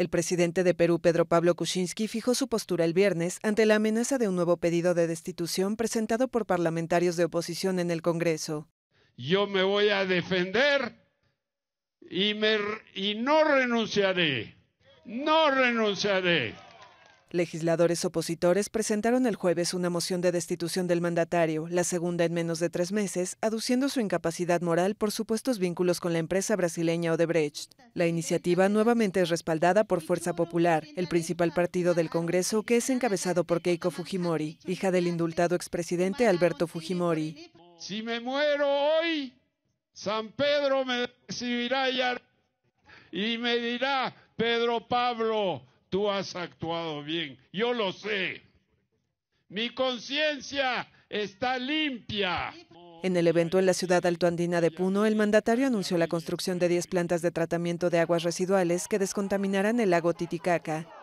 El presidente de Perú, Pedro Pablo Kuczynski, fijó su postura el viernes ante la amenaza de un nuevo pedido de destitución presentado por parlamentarios de oposición en el Congreso. Yo me voy a defender y, y no renunciaré. No renunciaré. Legisladores opositores presentaron el jueves una moción de destitución del mandatario, la segunda en menos de tres meses, aduciendo su incapacidad moral por supuestos vínculos con la empresa brasileña Odebrecht. La iniciativa nuevamente es respaldada por Fuerza Popular, el principal partido del Congreso que es encabezado por Keiko Fujimori, hija del indultado expresidente Alberto Fujimori. Si me muero hoy, San Pedro me recibirá y me dirá, Pedro Pablo, tú has actuado bien, yo lo sé. Mi conciencia está limpia. En el evento en la ciudad altoandina de Puno, el mandatario anunció la construcción de 10 plantas de tratamiento de aguas residuales que descontaminarán el lago Titicaca.